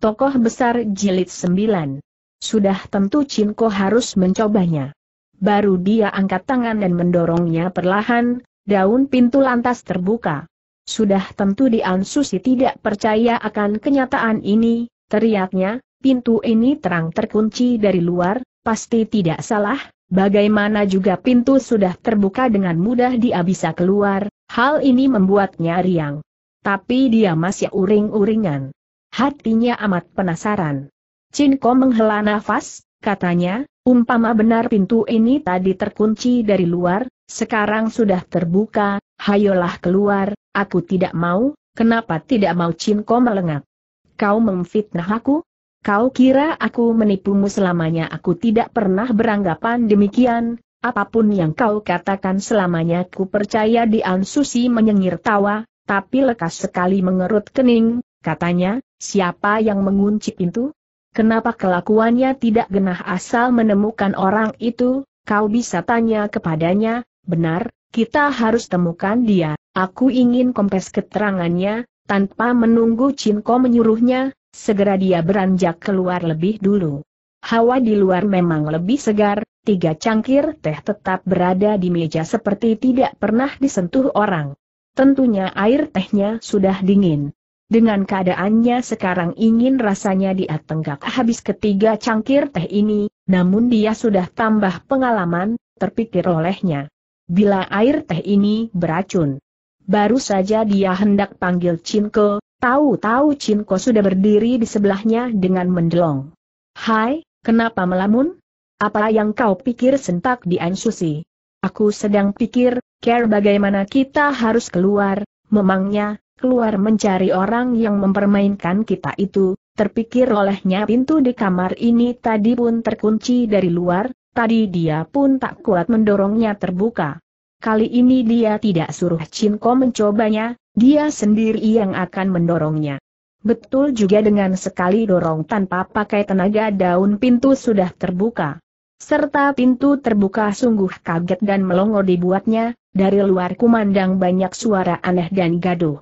Tokoh besar jilid 9. Sudah tentu Cinko harus mencobanya. Baru dia angkat tangan dan mendorongnya perlahan, daun pintu lantas terbuka. Sudah tentu Dian Susi tidak percaya akan kenyataan ini, teriaknya, pintu ini terang terkunci dari luar, pasti tidak salah, bagaimana juga pintu sudah terbuka dengan mudah dia bisa keluar, hal ini membuatnya riang. Tapi dia masih uring-uringan. Hatinya amat penasaran. Cinko menghela nafas, katanya, umpama benar pintu ini tadi terkunci dari luar, sekarang sudah terbuka, hayolah keluar, aku tidak mau, kenapa tidak mau Cinko melengak? Kau memfitnah aku? Kau kira aku menipumu selamanya aku tidak pernah beranggapan demikian, apapun yang kau katakan selamanya ku percaya Dian Susi menyengir tawa, tapi lekas sekali mengerut kening, katanya, Siapa yang mengunci pintu? Kenapa kelakuannya tidak genah asal menemukan orang itu? Kau bisa tanya kepadanya, benar, kita harus temukan dia. Aku ingin kompes keterangannya, tanpa menunggu Cinko menyuruhnya, segera dia beranjak keluar lebih dulu. Hawa di luar memang lebih segar, tiga cangkir teh tetap berada di meja seperti tidak pernah disentuh orang. Tentunya air tehnya sudah dingin. Dengan keadaannya sekarang ingin rasanya dia tenggak habis ketiga cangkir teh ini, namun dia sudah tambah pengalaman, terpikir olehnya. Bila air teh ini beracun. Baru saja dia hendak panggil Cinko, tahu-tahu Cinko sudah berdiri di sebelahnya dengan mendelong. Hai, kenapa melamun? Apa yang kau pikir sentak di Ansusi? Aku sedang pikir, care bagaimana kita harus keluar, memangnya, keluar mencari orang yang mempermainkan kita itu, terpikir olehnya pintu di kamar ini tadi pun terkunci dari luar, tadi dia pun tak kuat mendorongnya terbuka. Kali ini dia tidak suruh Cinko mencobanya, dia sendiri yang akan mendorongnya. Betul juga dengan sekali dorong tanpa pakai tenaga daun pintu sudah terbuka. Serta pintu terbuka sungguh kaget dan melongo dibuatnya, dari luar kumandang banyak suara aneh dan gaduh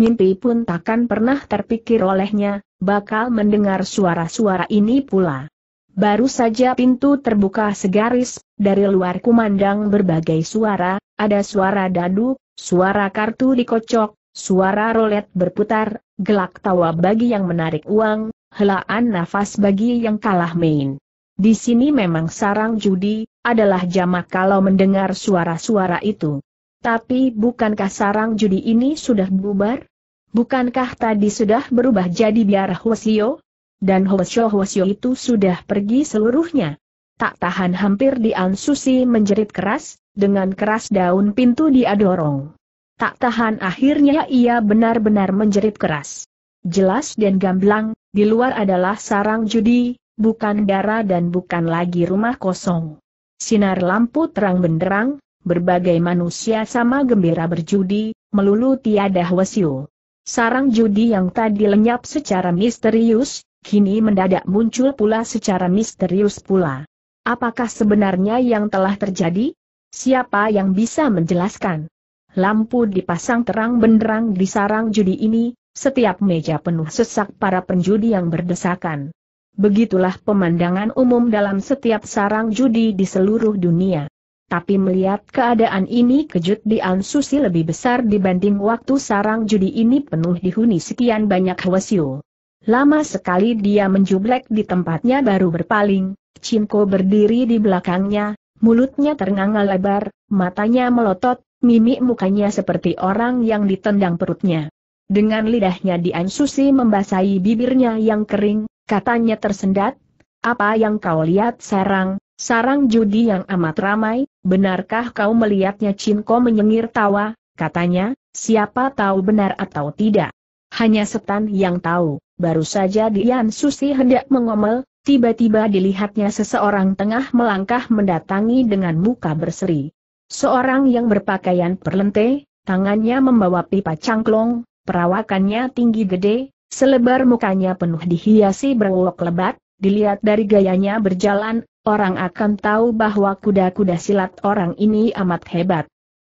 mimpi pun takkan pernah terpikir olehnya, bakal mendengar suara-suara ini pula. Baru saja pintu terbuka segaris, dari luar kumandang berbagai suara, ada suara dadu, suara kartu dikocok, suara rolet berputar, gelak tawa bagi yang menarik uang, helaan nafas bagi yang kalah main. Di sini memang sarang judi, adalah jamak kalau mendengar suara-suara itu. Tapi bukankah sarang judi ini sudah bubar? Bukankah tadi sudah berubah jadi biar Hwasyo? Dan Hwasyo Hwasyo itu sudah pergi seluruhnya. Tak tahan hampir Dian Susi menjerit keras, dengan keras daun pintu dia dorong. Tak tahan akhirnya ia benar-benar menjerit keras. Jelas dan gamblang, di luar adalah sarang judi, bukan darah dan bukan lagi rumah kosong. Sinar lampu terang benderang, berbagai manusia sama gembira berjudi, melulu tiada Hwasyo. Sarang judi yang tadi lenyap secara misterius, kini mendadak muncul pula secara misterius pula. Apakah sebenarnya yang telah terjadi? Siapa yang bisa menjelaskan? Lampu dipasang terang benderang di sarang judi ini, setiap meja penuh sesak para penjudi yang berdesakan. Begitulah pemandangan umum dalam setiap sarang judi di seluruh dunia. Tapi melihat keadaan ini kejut Dian Susi lebih besar dibanding waktu sarang judi ini penuh dihuni sekian banyak Hwasyu. Lama sekali dia menjublek di tempatnya baru berpaling, Cinko berdiri di belakangnya, mulutnya ternganga lebar, matanya melotot, mimik mukanya seperti orang yang ditendang perutnya. Dengan lidahnya Dian Susi membasahi bibirnya yang kering, katanya tersendat, apa yang kau lihat sarang, Sarang judi yang amat ramai, benarkah kau melihatnya Cinko menyengir tawa, katanya, siapa tahu benar atau tidak. Hanya setan yang tahu, baru saja Dian Susi hendak mengomel, tiba-tiba dilihatnya seseorang tengah melangkah mendatangi dengan muka berseri. Seorang yang berpakaian perlente, tangannya membawa pipa cangklong, perawakannya tinggi gede, selebar mukanya penuh dihiasi berulok lebat, dilihat dari gayanya berjalan orang akan tahu bahwa kuda-kuda silat orang ini amat hebat.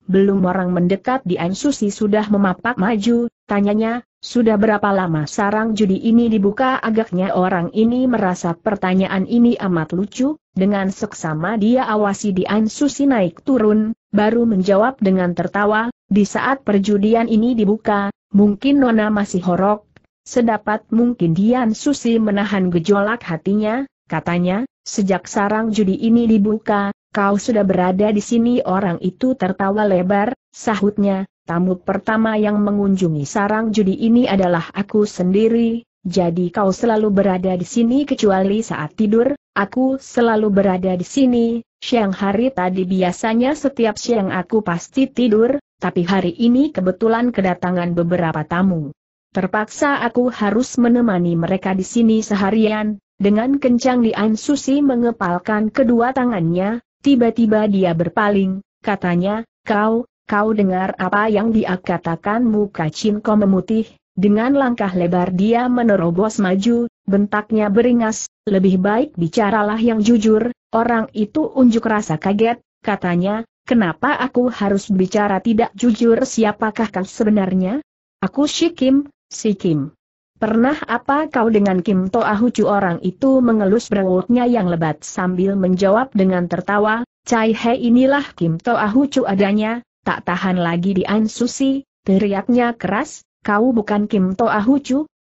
Belum orang mendekat di Ansusi sudah memapak maju, tanyanya, sudah berapa lama sarang judi ini dibuka agaknya orang ini merasa pertanyaan ini amat lucu, dengan seksama dia awasi di Ansusi naik turun, baru menjawab dengan tertawa, di saat perjudian ini dibuka, mungkin Nona masih horok, sedapat mungkin Dian Susi menahan gejolak hatinya, katanya, Sejak sarang judi ini dibuka, kau sudah berada di sini orang itu tertawa lebar, sahutnya, tamu pertama yang mengunjungi sarang judi ini adalah aku sendiri, jadi kau selalu berada di sini kecuali saat tidur, aku selalu berada di sini, siang hari tadi biasanya setiap siang aku pasti tidur, tapi hari ini kebetulan kedatangan beberapa tamu. Terpaksa aku harus menemani mereka di sini seharian, dengan kencang Lian Susi mengepalkan kedua tangannya, tiba-tiba dia berpaling, katanya, kau, kau dengar apa yang dia katakan muka Cinko memutih, dengan langkah lebar dia menerobos maju, bentaknya beringas, lebih baik bicaralah yang jujur, orang itu unjuk rasa kaget, katanya, kenapa aku harus bicara tidak jujur siapakah kau sebenarnya? Aku Shikim, Shikim. Pernah apa kau dengan Kim Toa orang itu mengelus berwoknya yang lebat sambil menjawab dengan tertawa, Cai He inilah Kim Toa adanya, tak tahan lagi di An Susi, teriaknya keras, kau bukan Kim Toa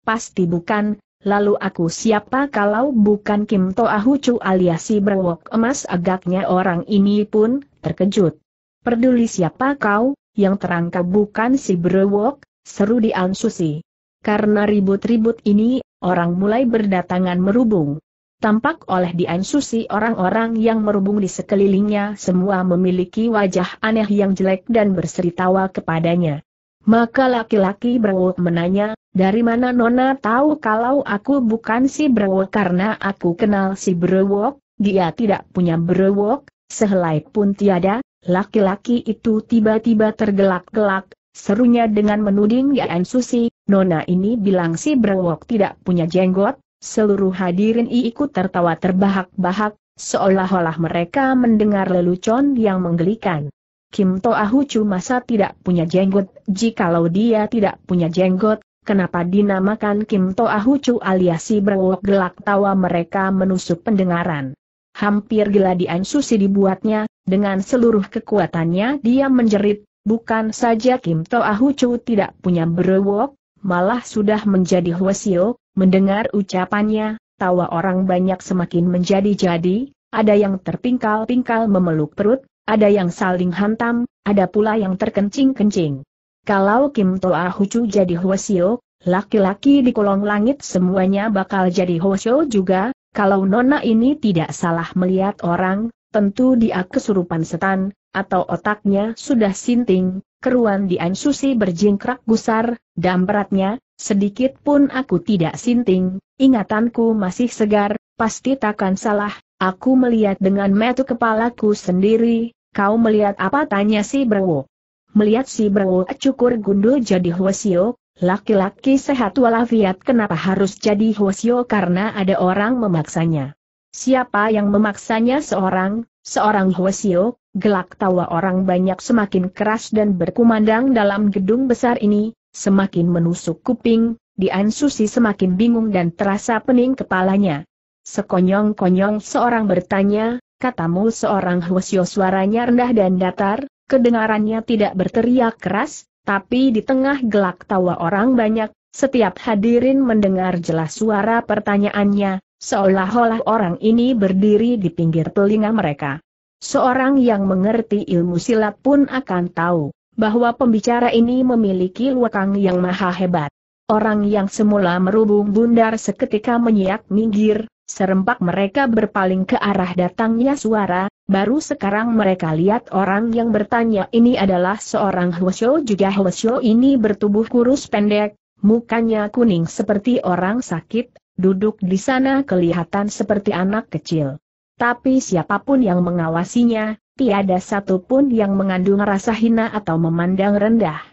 pasti bukan, lalu aku siapa kalau bukan Kim Toa Hucu alias si berwok emas agaknya orang ini pun, terkejut. Peduli siapa kau, yang terangkap bukan si berwok, seru di An Susi. Karena ribut-ribut ini, orang mulai berdatangan merubung. Tampak oleh Dian Susi orang-orang yang merubung di sekelilingnya semua memiliki wajah aneh yang jelek dan berseri tawa kepadanya. Maka laki-laki berwok menanya, dari mana Nona tahu kalau aku bukan si berwok karena aku kenal si berwok, dia tidak punya berwok, sehelai pun tiada, laki-laki itu tiba-tiba tergelak-gelak, Serunya dengan menuding Yan Susi, Nona ini bilang si brewok tidak punya jenggot, seluruh hadirin ikut tertawa terbahak-bahak, seolah-olah mereka mendengar lelucon yang menggelikan. Kim cuma masa tidak punya jenggot, jikalau dia tidak punya jenggot, kenapa dinamakan Kim Chu alias si brewok gelak tawa mereka menusuk pendengaran. Hampir geladian Susi dibuatnya, dengan seluruh kekuatannya dia menjerit, Bukan saja Kim Toahu Chu tidak punya berewok, malah sudah menjadi huasio, mendengar ucapannya, tawa orang banyak semakin menjadi-jadi, ada yang terpingkal-pingkal memeluk perut, ada yang saling hantam, ada pula yang terkencing-kencing. Kalau Kim Toahu Chu jadi huasio, laki-laki di kolong langit semuanya bakal jadi huasio juga, kalau Nona ini tidak salah melihat orang, tentu dia kesurupan setan, atau otaknya sudah sinting, keruan di ansusi berjingkrak gusar, dan beratnya, sedikit pun aku tidak sinting, ingatanku masih segar, pasti takkan salah, aku melihat dengan metu kepalaku sendiri, kau melihat apa tanya si Brewo. Melihat si Brewo cukur gundul jadi Hwasio, laki-laki sehat walafiat kenapa harus jadi Hwasio karena ada orang memaksanya. Siapa yang memaksanya seorang, seorang Hwasio, Gelak tawa orang banyak semakin keras dan berkumandang dalam gedung besar ini, semakin menusuk kuping, Dian Susi semakin bingung dan terasa pening kepalanya. Sekonyong-konyong seorang bertanya, katamu seorang Hwasyo suaranya rendah dan datar, kedengarannya tidak berteriak keras, tapi di tengah gelak tawa orang banyak, setiap hadirin mendengar jelas suara pertanyaannya, seolah-olah orang ini berdiri di pinggir telinga mereka. Seorang yang mengerti ilmu silat pun akan tahu bahwa pembicara ini memiliki luakang yang maha hebat. Orang yang semula merubung bundar seketika menyiak minggir, serempak mereka berpaling ke arah datangnya suara, baru sekarang mereka lihat orang yang bertanya ini adalah seorang Hwasyo juga Hwasyo ini bertubuh kurus pendek, mukanya kuning seperti orang sakit, duduk di sana kelihatan seperti anak kecil. Tapi siapapun yang mengawasinya, tiada satupun yang mengandung rasa hina atau memandang rendah.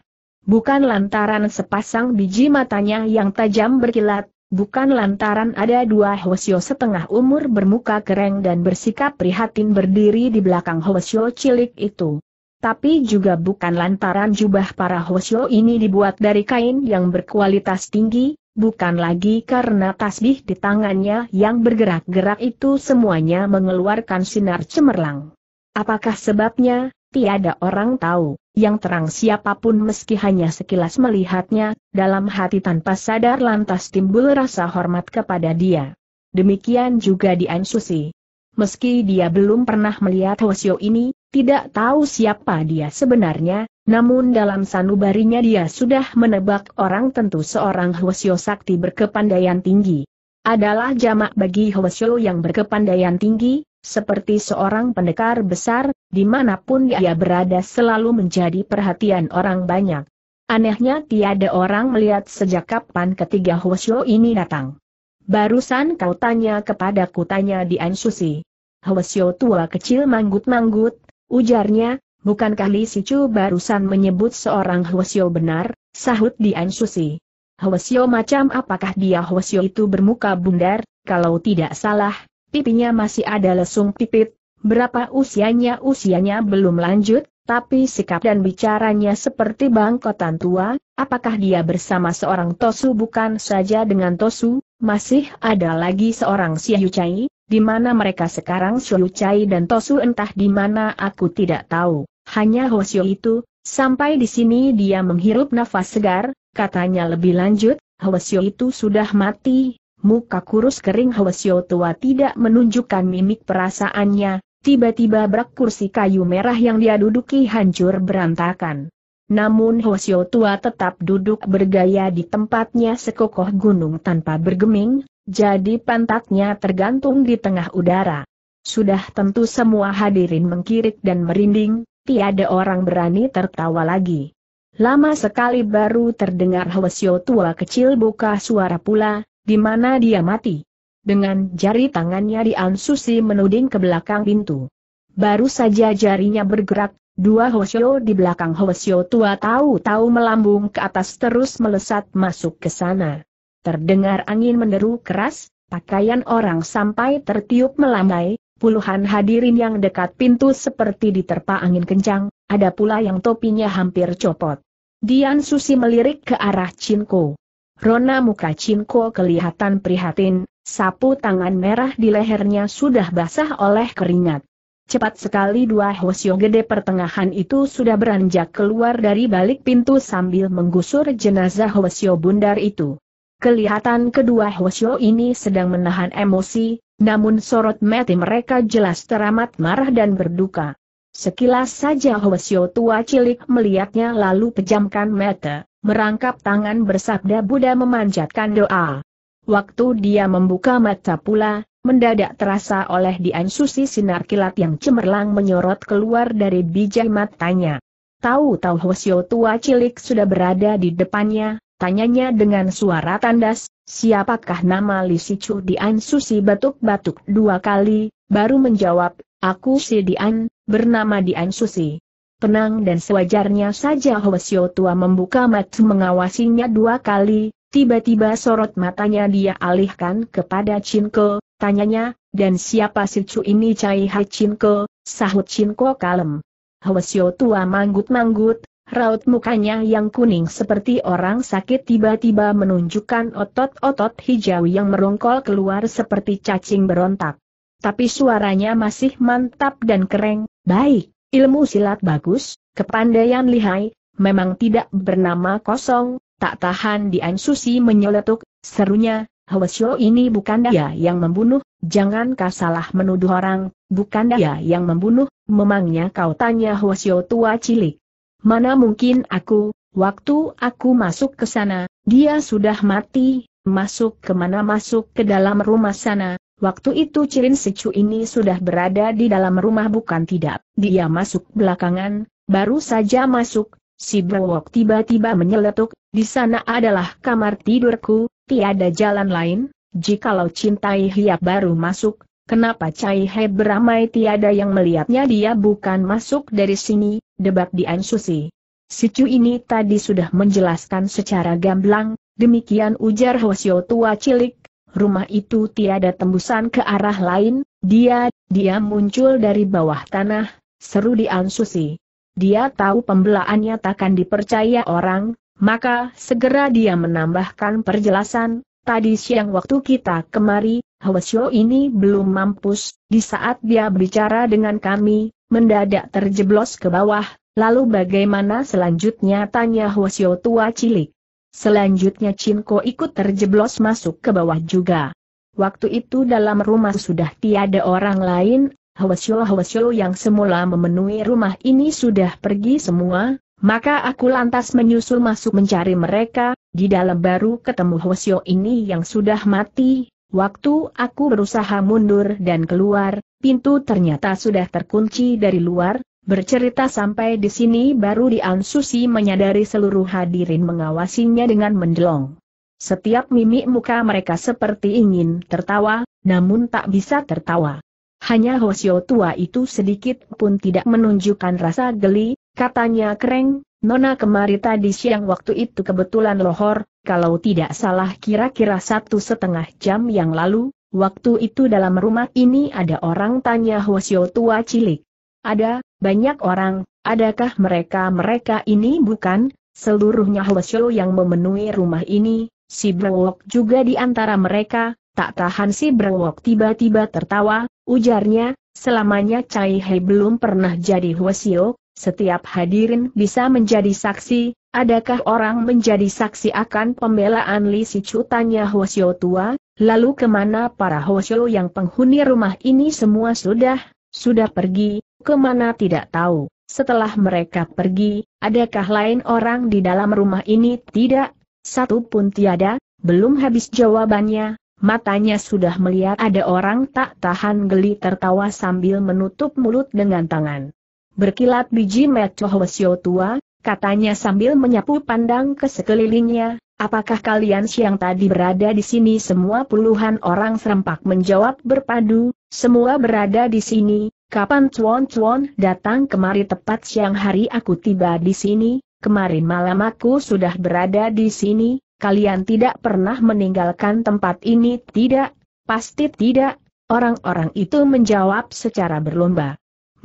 Bukan lantaran sepasang biji matanya yang tajam berkilat, bukan lantaran ada dua Hwasyo setengah umur bermuka kering dan bersikap prihatin berdiri di belakang Hwasyo cilik itu. Tapi juga bukan lantaran jubah para Hwasyo ini dibuat dari kain yang berkualitas tinggi, bukan lagi karena tasbih di tangannya yang bergerak-gerak itu semuanya mengeluarkan sinar cemerlang. Apakah sebabnya, tiada orang tahu, yang terang siapapun meski hanya sekilas melihatnya, dalam hati tanpa sadar lantas timbul rasa hormat kepada dia. Demikian juga di Ansusi. Meski dia belum pernah melihat Hosio ini, tidak tahu siapa dia sebenarnya, namun dalam sanubarinya dia sudah menebak orang tentu seorang Hwasyo Sakti berkepandaian tinggi. Adalah jamak bagi Hwasyo yang berkepandaian tinggi, seperti seorang pendekar besar, dimanapun dia berada selalu menjadi perhatian orang banyak. Anehnya tiada orang melihat sejak kapan ketiga Hwasyo ini datang. Barusan kau tanya kepadaku tanya di Ansusi. Hwasyo tua kecil manggut-manggut, ujarnya, Bukankah Li Sicu barusan menyebut seorang Hwasyo benar, sahut Dian Susi. Hwasyo macam apakah dia Hwasyo itu bermuka bundar, kalau tidak salah, pipinya masih ada lesung pipit, berapa usianya usianya belum lanjut, tapi sikap dan bicaranya seperti bangkotan tua, apakah dia bersama seorang Tosu bukan saja dengan Tosu, masih ada lagi seorang Siyucai. di mana mereka sekarang Siyucai dan Tosu entah di mana aku tidak tahu. Hanya Hosyo itu, sampai di sini dia menghirup nafas segar, katanya lebih lanjut, Hosyo itu sudah mati, muka kurus kering Hosyo tua tidak menunjukkan mimik perasaannya, tiba-tiba brak kursi kayu merah yang dia duduki hancur berantakan. Namun Hosyo tua tetap duduk bergaya di tempatnya sekokoh gunung tanpa bergeming, jadi pantatnya tergantung di tengah udara. Sudah tentu semua hadirin mengkirik dan merinding, tiada orang berani tertawa lagi. Lama sekali baru terdengar Hwasyo tua kecil buka suara pula, di mana dia mati. Dengan jari tangannya diansusi Susi menuding ke belakang pintu. Baru saja jarinya bergerak, dua Hwasyo di belakang Hwasyo tua tahu-tahu melambung ke atas terus melesat masuk ke sana. Terdengar angin menderu keras, pakaian orang sampai tertiup melambai, Puluhan hadirin yang dekat pintu seperti diterpa angin kencang, ada pula yang topinya hampir copot. Dian Susi melirik ke arah Cinko. Rona muka Cinko kelihatan prihatin, sapu tangan merah di lehernya sudah basah oleh keringat. Cepat sekali dua hosyo gede pertengahan itu sudah beranjak keluar dari balik pintu sambil menggusur jenazah hosyo bundar itu. Kelihatan kedua hosyo ini sedang menahan emosi, namun sorot mati mereka jelas teramat marah dan berduka. Sekilas saja Hwasyo tua cilik melihatnya lalu pejamkan mata, merangkap tangan bersabda Buddha memanjatkan doa. Waktu dia membuka mata pula, mendadak terasa oleh diansusi sinar kilat yang cemerlang menyorot keluar dari bijak matanya. Tahu-tahu Hwasyo tua cilik sudah berada di depannya, Tanyanya dengan suara tandas, siapakah nama Li Sicu Dian Susi batuk-batuk dua kali, baru menjawab, aku si Dian, bernama Dian Susi. Tenang dan sewajarnya saja Hwasyo tua membuka mata mengawasinya dua kali, tiba-tiba sorot matanya dia alihkan kepada Cinko, tanyanya, dan siapa si ini Cai Hai Cinko, sahut Cinko kalem. Hwasyo tua manggut-manggut, Raut mukanya yang kuning seperti orang sakit tiba-tiba menunjukkan otot-otot hijau yang merongkol keluar seperti cacing berontak. Tapi suaranya masih mantap dan keren, baik, ilmu silat bagus, kepandaian lihai, memang tidak bernama kosong, tak tahan Dian Susi menyeletuk, serunya, Hwasyo ini bukan dia ya yang membunuh, jangan kau salah menuduh orang, bukan dia ya yang membunuh, memangnya kau tanya Hwasyo tua cilik. Mana mungkin aku, waktu aku masuk ke sana, dia sudah mati, masuk ke mana masuk ke dalam rumah sana, waktu itu Cirin Secu ini sudah berada di dalam rumah bukan tidak. Dia masuk belakangan, baru saja masuk, si Brewok tiba-tiba menyeletuk, di sana adalah kamar tidurku, tiada jalan lain, jikalau cintai hiap baru masuk, Kenapa Cai He beramai tiada yang melihatnya dia bukan masuk dari sini, debat di Ansusi. Si Cu ini tadi sudah menjelaskan secara gamblang, demikian ujar Hosio tua cilik, rumah itu tiada tembusan ke arah lain, dia, dia muncul dari bawah tanah, seru di Ansusi. Dia tahu pembelaannya takkan dipercaya orang, maka segera dia menambahkan perjelasan, Tadi siang waktu kita kemari, Hwasyo ini belum mampus, di saat dia berbicara dengan kami, mendadak terjeblos ke bawah, lalu bagaimana selanjutnya tanya Hwasyo tua cilik. Selanjutnya Cinko ikut terjeblos masuk ke bawah juga. Waktu itu dalam rumah sudah tiada orang lain, Hwasyo-Hwasyo yang semula memenuhi rumah ini sudah pergi semua, maka aku lantas menyusul masuk mencari mereka, di dalam baru ketemu Hosio ini yang sudah mati, waktu aku berusaha mundur dan keluar, pintu ternyata sudah terkunci dari luar, Bercerita sampai di sini baru Dian Susi menyadari seluruh hadirin mengawasinya dengan mendelong. Setiap mimik muka mereka seperti ingin tertawa, namun tak bisa tertawa. Hanya Hosio tua itu sedikit pun tidak menunjukkan rasa geli, katanya kereng, Nona kemari tadi siang waktu itu kebetulan lohor, kalau tidak salah kira-kira satu setengah jam yang lalu, waktu itu dalam rumah ini ada orang tanya Hwasyo tua cilik. Ada, banyak orang, adakah mereka-mereka ini bukan? Seluruhnya Hwasyo yang memenuhi rumah ini, si Brewok juga di antara mereka, tak tahan si Brewok tiba-tiba tertawa, ujarnya, selamanya Cai Hei belum pernah jadi Hwasyo, setiap hadirin bisa menjadi saksi, adakah orang menjadi saksi akan pembelaan Li Sichu tanya Hosyo tua, lalu kemana para Hosyo yang penghuni rumah ini semua sudah, sudah pergi, kemana tidak tahu. Setelah mereka pergi, adakah lain orang di dalam rumah ini tidak? Satu pun tiada, belum habis jawabannya, Matanya sudah melihat ada orang tak tahan geli tertawa sambil menutup mulut dengan tangan. Berkilat biji Mechohwasyo tua, katanya sambil menyapu pandang ke sekelilingnya, apakah kalian siang tadi berada di sini semua puluhan orang serempak menjawab berpadu, semua berada di sini, kapan Chuan Chuan datang kemari tepat siang hari aku tiba di sini, kemarin malam aku sudah berada di sini, kalian tidak pernah meninggalkan tempat ini tidak, pasti tidak, orang-orang itu menjawab secara berlomba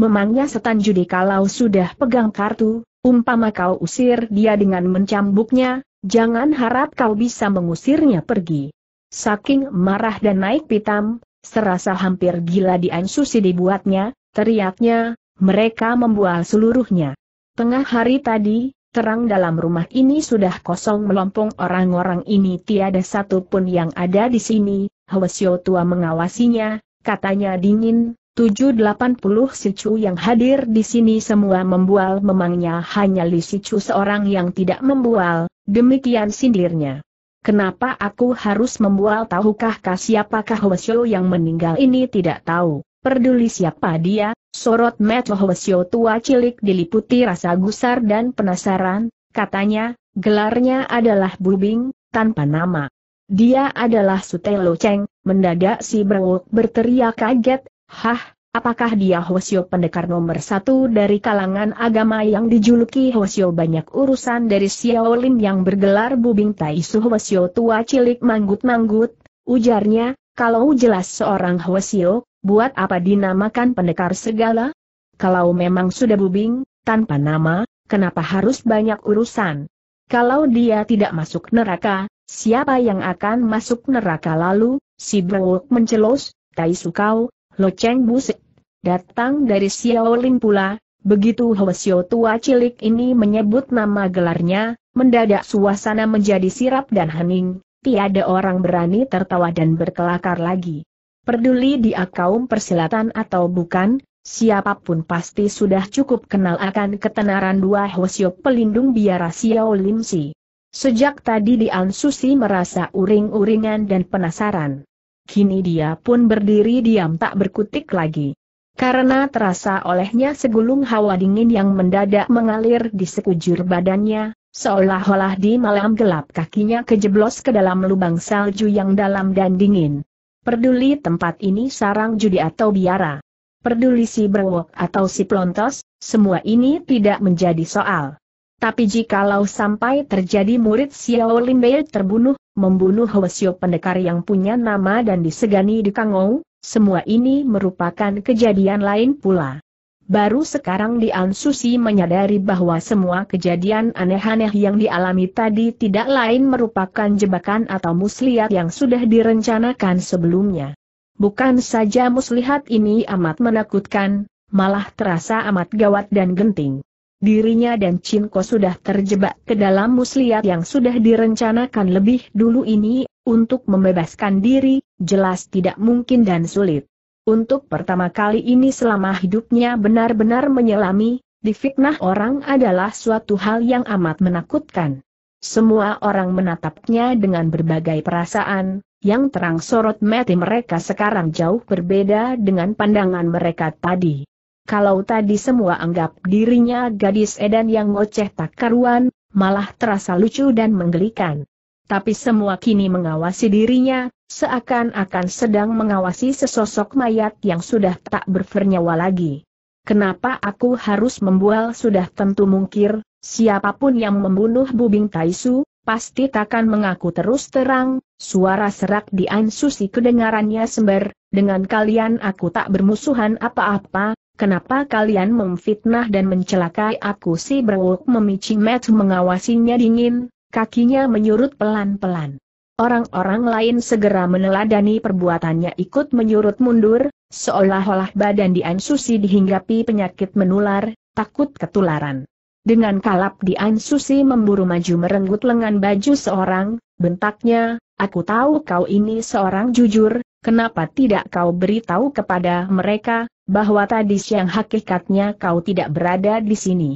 memangnya setan judi kalau sudah pegang kartu, umpama kau usir dia dengan mencambuknya, jangan harap kau bisa mengusirnya pergi. Saking marah dan naik pitam, serasa hampir gila di Ansusi dibuatnya, teriaknya, mereka membual seluruhnya. Tengah hari tadi, terang dalam rumah ini sudah kosong melompong orang-orang ini tiada satu pun yang ada di sini, Hwasyo tua mengawasinya, katanya dingin, Tujuh delapan 780 Chu yang hadir di sini semua membual memangnya hanya Li Chu seorang yang tidak membual, demikian sindirnya. Kenapa aku harus membual tahukah kah siapakah Hwasyo yang meninggal ini tidak tahu, peduli siapa dia, sorot mata Hwasyo tua cilik diliputi rasa gusar dan penasaran, katanya, gelarnya adalah Bubing, tanpa nama. Dia adalah Sutelo Cheng, mendadak si Brewok berteriak kaget, Hah, apakah dia Hosio pendekar nomor satu dari kalangan agama yang dijuluki Hosio banyak urusan dari Xiaolin yang bergelar Bubing Taisu Hosio tua cilik manggut-manggut? Ujarnya, kalau jelas seorang Hosio, buat apa dinamakan pendekar segala? Kalau memang sudah bubing, tanpa nama, kenapa harus banyak urusan? Kalau dia tidak masuk neraka, siapa yang akan masuk neraka lalu? Si Brewok mencelos, Tai kau. Lo Cheng Busik. Datang dari Xiaolin pula, begitu Hoesio tua cilik ini menyebut nama gelarnya, mendadak suasana menjadi sirap dan hening, tiada orang berani tertawa dan berkelakar lagi. Peduli di kaum persilatan atau bukan, siapapun pasti sudah cukup kenal akan ketenaran dua Hoesio pelindung biara Xiaolin Si. Sejak tadi Dian Susi merasa uring-uringan dan penasaran kini dia pun berdiri diam tak berkutik lagi. Karena terasa olehnya segulung hawa dingin yang mendadak mengalir di sekujur badannya, seolah-olah di malam gelap kakinya kejeblos ke dalam lubang salju yang dalam dan dingin. Perduli tempat ini sarang judi atau biara. Perduli si berwok atau si pelontos, semua ini tidak menjadi soal. Tapi jikalau sampai terjadi murid Xiao Limbei terbunuh, membunuh Hwasyo pendekar yang punya nama dan disegani di Kangou, semua ini merupakan kejadian lain pula. Baru sekarang Dian Susi menyadari bahwa semua kejadian aneh-aneh yang dialami tadi tidak lain merupakan jebakan atau muslihat yang sudah direncanakan sebelumnya. Bukan saja muslihat ini amat menakutkan, malah terasa amat gawat dan genting dirinya dan Cinko sudah terjebak ke dalam muslihat yang sudah direncanakan lebih dulu ini, untuk membebaskan diri, jelas tidak mungkin dan sulit. Untuk pertama kali ini selama hidupnya benar-benar menyelami, difitnah orang adalah suatu hal yang amat menakutkan. Semua orang menatapnya dengan berbagai perasaan, yang terang sorot mati mereka sekarang jauh berbeda dengan pandangan mereka tadi kalau tadi semua anggap dirinya gadis edan yang ngoceh tak karuan, malah terasa lucu dan menggelikan. Tapi semua kini mengawasi dirinya, seakan-akan sedang mengawasi sesosok mayat yang sudah tak bernyawa lagi. Kenapa aku harus membual sudah tentu mungkir, siapapun yang membunuh Bubing Taisu, pasti takkan mengaku terus terang, suara serak di Ansusi kedengarannya sembar, dengan kalian aku tak bermusuhan apa-apa, Kenapa kalian memfitnah dan mencelakai aku si berwuk memicing match mengawasinya dingin, kakinya menyurut pelan-pelan. Orang-orang lain segera meneladani perbuatannya ikut menyurut mundur, seolah-olah badan Dian Susi dihinggapi penyakit menular, takut ketularan. Dengan kalap Dian Susi memburu maju merenggut lengan baju seorang, bentaknya, aku tahu kau ini seorang jujur, kenapa tidak kau beritahu kepada mereka, bahwa tadi siang hakikatnya kau tidak berada di sini.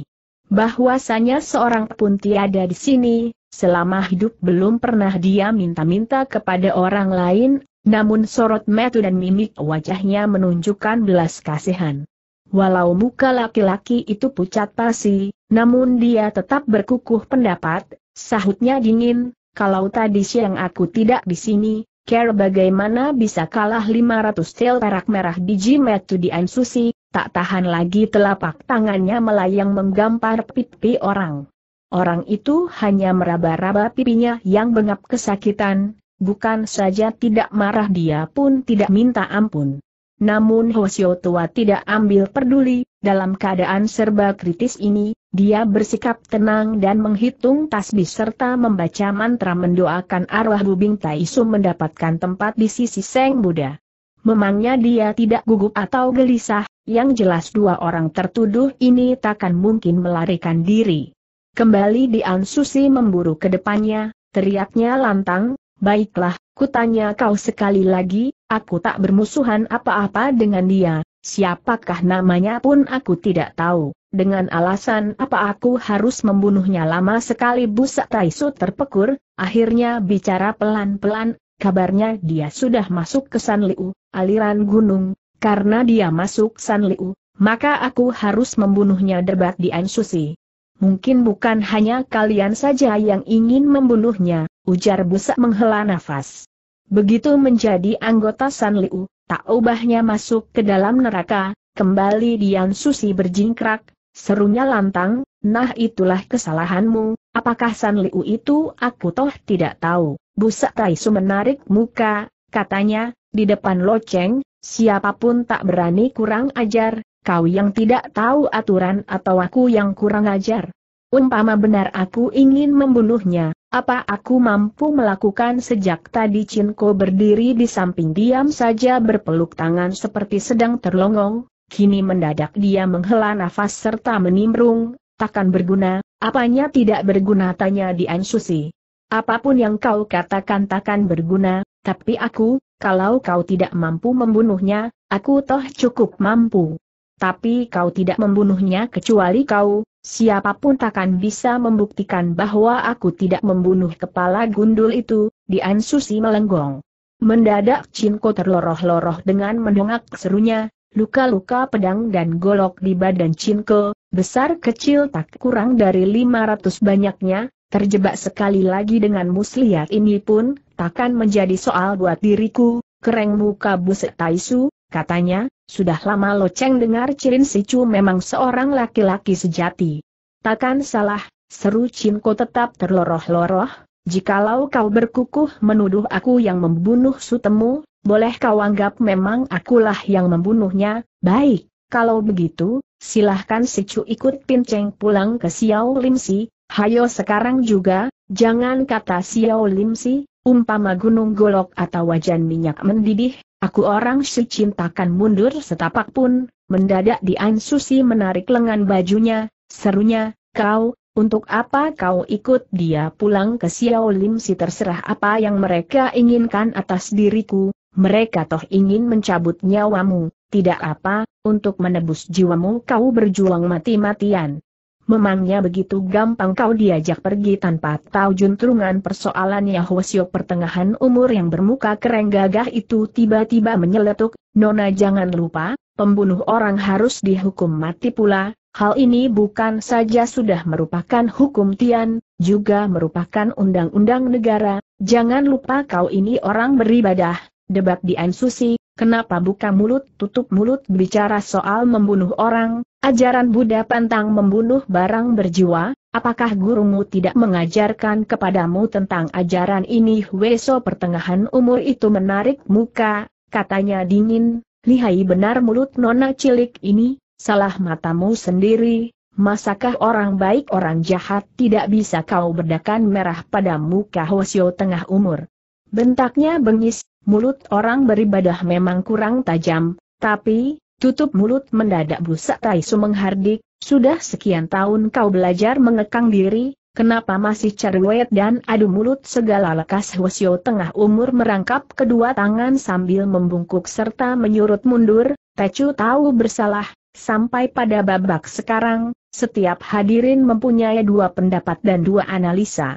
Bahwasanya seorang pun tiada di sini, selama hidup belum pernah dia minta-minta kepada orang lain, namun sorot metu dan mimik wajahnya menunjukkan belas kasihan. Walau muka laki-laki itu pucat pasi, namun dia tetap berkukuh pendapat, sahutnya dingin, kalau tadi siang aku tidak di sini, Care bagaimana bisa kalah 500 tel perak merah di tu di Ansusi, tak tahan lagi telapak tangannya melayang menggampar pipi orang. Orang itu hanya meraba-raba pipinya yang bengap kesakitan, bukan saja tidak marah dia pun tidak minta ampun. Namun Hoshio tua tidak ambil peduli, dalam keadaan serba kritis ini, dia bersikap tenang dan menghitung tasbih serta membaca mantra mendoakan arwah Bubing Taisu mendapatkan tempat di sisi Seng Buddha. Memangnya dia tidak gugup atau gelisah, yang jelas dua orang tertuduh ini takkan mungkin melarikan diri. Kembali di Susi memburu ke depannya, teriaknya lantang, baiklah, kutanya kau sekali lagi, aku tak bermusuhan apa-apa dengan dia, siapakah namanya pun aku tidak tahu dengan alasan apa aku harus membunuhnya lama sekali busak Taisu terpekur, akhirnya bicara pelan-pelan, kabarnya dia sudah masuk ke Sanliu, aliran gunung, karena dia masuk Sanliu, maka aku harus membunuhnya debat di Ansusi. Mungkin bukan hanya kalian saja yang ingin membunuhnya, ujar busak menghela nafas. Begitu menjadi anggota Sanliu, tak ubahnya masuk ke dalam neraka, kembali Dian Susi berjingkrak, Serunya lantang, nah itulah kesalahanmu, apakah San Liu itu aku toh tidak tahu. Busa Raisu menarik muka, katanya, di depan loceng, siapapun tak berani kurang ajar, kau yang tidak tahu aturan atau aku yang kurang ajar. Umpama benar aku ingin membunuhnya, apa aku mampu melakukan sejak tadi Cinko berdiri di samping diam saja berpeluk tangan seperti sedang terlongong, kini mendadak dia menghela nafas serta menimbrung, takkan berguna, apanya tidak berguna tanya Dian Susi. Apapun yang kau katakan takkan berguna, tapi aku, kalau kau tidak mampu membunuhnya, aku toh cukup mampu. Tapi kau tidak membunuhnya kecuali kau, siapapun takkan bisa membuktikan bahwa aku tidak membunuh kepala gundul itu, Dian Susi melenggong. Mendadak Cinko terloroh-loroh dengan mendongak serunya, Luka-luka pedang dan golok di badan Cinko, besar kecil tak kurang dari 500 banyaknya, terjebak sekali lagi dengan muslihat ini pun, takkan menjadi soal buat diriku, kereng muka buset Taisu, katanya, sudah lama loceng dengar Cirin Sicu memang seorang laki-laki sejati. Takkan salah, seru Cinko tetap terloroh-loroh, jikalau kau berkukuh menuduh aku yang membunuh sutemu, boleh kau anggap memang akulah yang membunuhnya, baik, kalau begitu, silahkan si Cu ikut pinceng pulang ke Xiao Lim Si, hayo sekarang juga, jangan kata Xiao Lim Si, umpama gunung golok atau wajan minyak mendidih, aku orang si cintakan mundur setapak pun, mendadak Dian Susi menarik lengan bajunya, serunya, kau, untuk apa kau ikut dia pulang ke Xiao Lim si terserah apa yang mereka inginkan atas diriku, mereka toh ingin mencabut nyawamu, tidak apa, untuk menebus jiwamu kau berjuang mati-matian. Memangnya begitu gampang kau diajak pergi tanpa tahu juntrungan persoalan Yahwasyo pertengahan umur yang bermuka keren gagah itu tiba-tiba menyeletuk, Nona jangan lupa, pembunuh orang harus dihukum mati pula, hal ini bukan saja sudah merupakan hukum Tian, juga merupakan undang-undang negara, jangan lupa kau ini orang beribadah, Debat di Susi, kenapa buka mulut tutup mulut bicara soal membunuh orang, ajaran Buddha pantang membunuh barang berjiwa, apakah gurumu tidak mengajarkan kepadamu tentang ajaran ini Weso pertengahan umur itu menarik muka, katanya dingin, lihai benar mulut nona cilik ini, salah matamu sendiri, Masakah orang baik orang jahat tidak bisa kau bedakan merah pada muka Hosio tengah umur? Bentaknya bengis, Mulut orang beribadah memang kurang tajam, tapi, tutup mulut mendadak busak Taisu menghardik, sudah sekian tahun kau belajar mengekang diri, kenapa masih cerwet dan adu mulut segala lekas Hwasyo tengah umur merangkap kedua tangan sambil membungkuk serta menyurut mundur, Tecu tahu bersalah, sampai pada babak sekarang, setiap hadirin mempunyai dua pendapat dan dua analisa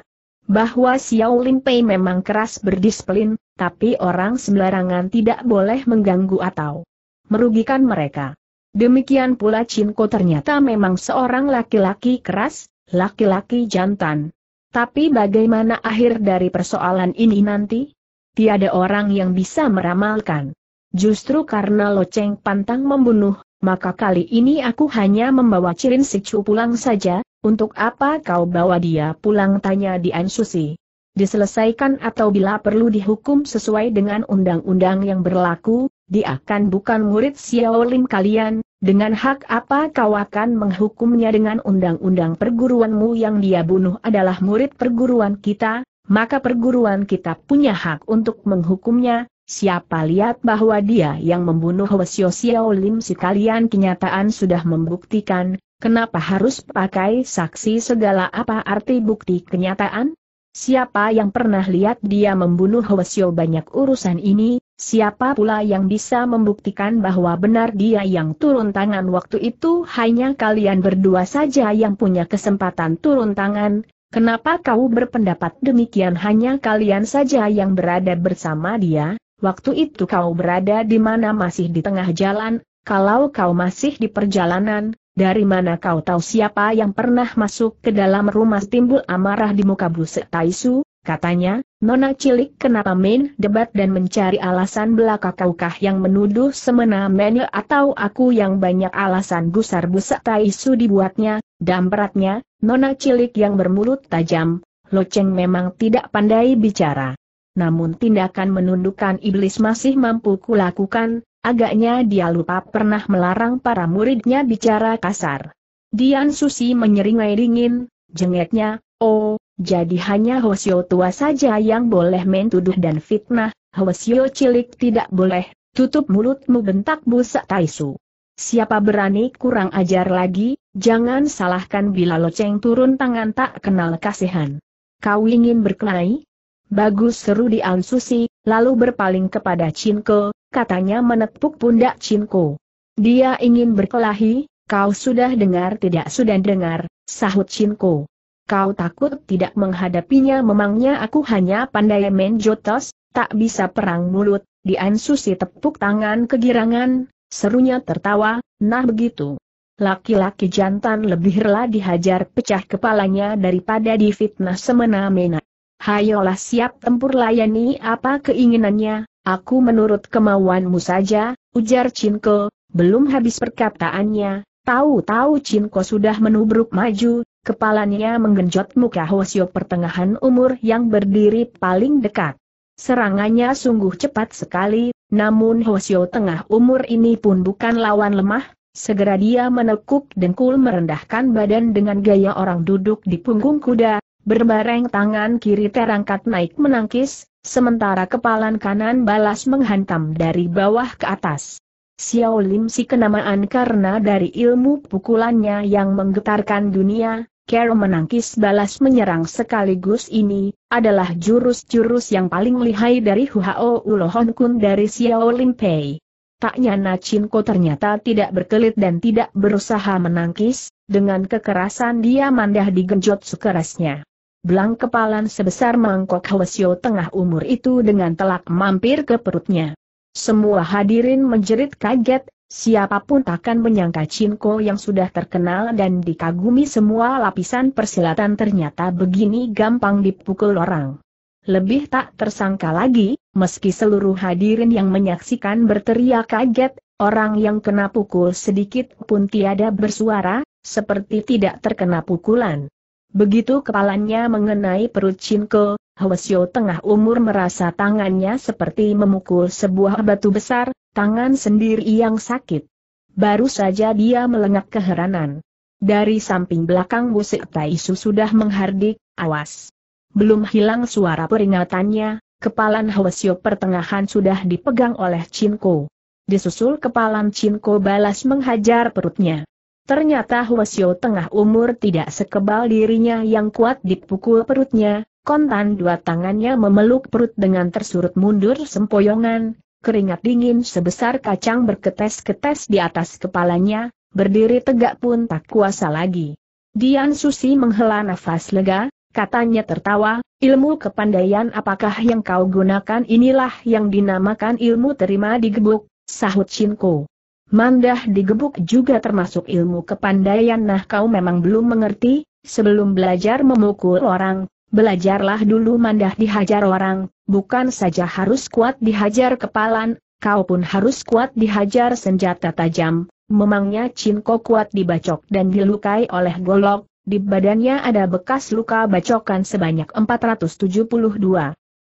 bahwa Xiao Lim Pei memang keras berdisiplin, tapi orang sembarangan tidak boleh mengganggu atau merugikan mereka. Demikian pula Chin Ko ternyata memang seorang laki-laki keras, laki-laki jantan. Tapi bagaimana akhir dari persoalan ini nanti? Tiada orang yang bisa meramalkan. Justru karena Loceng pantang membunuh, maka kali ini aku hanya membawa Cirin Sicu pulang saja, untuk apa kau bawa dia pulang tanya Dian Susi? Diselesaikan atau bila perlu dihukum sesuai dengan undang-undang yang berlaku, dia akan bukan murid Xiaolin kalian, dengan hak apa kau akan menghukumnya dengan undang-undang perguruanmu yang dia bunuh adalah murid perguruan kita, maka perguruan kita punya hak untuk menghukumnya, Siapa lihat bahwa dia yang membunuh Xiao Xiaolim si kalian kenyataan sudah membuktikan, Kenapa harus pakai saksi segala apa arti bukti kenyataan? Siapa yang pernah lihat dia membunuh Hwasyo banyak urusan ini, siapa pula yang bisa membuktikan bahwa benar dia yang turun tangan waktu itu hanya kalian berdua saja yang punya kesempatan turun tangan, kenapa kau berpendapat demikian hanya kalian saja yang berada bersama dia, waktu itu kau berada di mana masih di tengah jalan, kalau kau masih di perjalanan, dari mana kau tahu siapa yang pernah masuk ke dalam rumah timbul amarah di muka Buse Taisu? Katanya, Nona Cilik kenapa main debat dan mencari alasan belaka kaukah yang menuduh semena-mena atau aku yang banyak alasan gusar Tai Taisu dibuatnya, dan beratnya, Nona Cilik yang bermulut tajam, Loceng memang tidak pandai bicara. Namun tindakan menundukkan iblis masih mampu kulakukan, Agaknya dia lupa pernah melarang para muridnya bicara kasar. Dian Susi menyeringai dingin, jengeknya, oh, jadi hanya Hosio tua saja yang boleh main tuduh dan fitnah, Hosio cilik tidak boleh, tutup mulutmu bentak Busa Taisu. Siapa berani kurang ajar lagi, jangan salahkan bila loceng turun tangan tak kenal kasihan. Kau ingin berkelahi? Bagus seru di Susi, lalu berpaling kepada Cinke, katanya menepuk pundak Cinko. Dia ingin berkelahi, kau sudah dengar tidak sudah dengar, sahut Cinko. Kau takut tidak menghadapinya memangnya aku hanya pandai main jotos, tak bisa perang mulut, diansusi tepuk tangan kegirangan, serunya tertawa, nah begitu. Laki-laki jantan lebih rela dihajar pecah kepalanya daripada difitnah semena-mena. Hayolah siap tempur layani apa keinginannya, Aku menurut kemauanmu saja, ujar Cinko, belum habis perkataannya, tahu-tahu Cinko sudah menubruk maju, kepalanya menggenjot muka Hosio pertengahan umur yang berdiri paling dekat. Serangannya sungguh cepat sekali, namun Hosio tengah umur ini pun bukan lawan lemah, segera dia menekuk dengkul merendahkan badan dengan gaya orang duduk di punggung kuda, berbareng tangan kiri terangkat naik menangkis, Sementara kepalan kanan balas menghantam dari bawah ke atas. Xiao Lim si kenamaan karena dari ilmu pukulannya yang menggetarkan dunia, Kero menangkis balas menyerang sekaligus ini, adalah jurus-jurus yang paling lihai dari Hao Ulohon Kun dari Xiao Lim Pei. Tak nyana Cinko ternyata tidak berkelit dan tidak berusaha menangkis, dengan kekerasan dia mandah digenjot sekerasnya belang kepalan sebesar mangkok Hwasyo tengah umur itu dengan telak mampir ke perutnya. Semua hadirin menjerit kaget, siapapun takkan menyangka Cinko yang sudah terkenal dan dikagumi semua lapisan persilatan ternyata begini gampang dipukul orang. Lebih tak tersangka lagi, meski seluruh hadirin yang menyaksikan berteriak kaget, orang yang kena pukul sedikit pun tiada bersuara, seperti tidak terkena pukulan. Begitu kepalanya mengenai perut Cinko, Hwasyo tengah umur merasa tangannya seperti memukul sebuah batu besar, tangan sendiri yang sakit. Baru saja dia melengak keheranan. Dari samping belakang musik Taisu sudah menghardik, awas. Belum hilang suara peringatannya, kepalan Hwasyo pertengahan sudah dipegang oleh Cinko. Disusul kepalan Cinko balas menghajar perutnya. Ternyata Huasio tengah umur tidak sekebal dirinya yang kuat dipukul perutnya, kontan dua tangannya memeluk perut dengan tersurut mundur sempoyongan, keringat dingin sebesar kacang berketes-ketes di atas kepalanya, berdiri tegak pun tak kuasa lagi. Dian Susi menghela nafas lega, katanya tertawa, ilmu kepandaian apakah yang kau gunakan inilah yang dinamakan ilmu terima digebuk, sahut Shinko. Mandah digebuk juga termasuk ilmu kepandaian nah kau memang belum mengerti, sebelum belajar memukul orang, belajarlah dulu mandah dihajar orang, bukan saja harus kuat dihajar kepalan, kau pun harus kuat dihajar senjata tajam, memangnya Cinko kuat dibacok dan dilukai oleh golok, di badannya ada bekas luka bacokan sebanyak 472.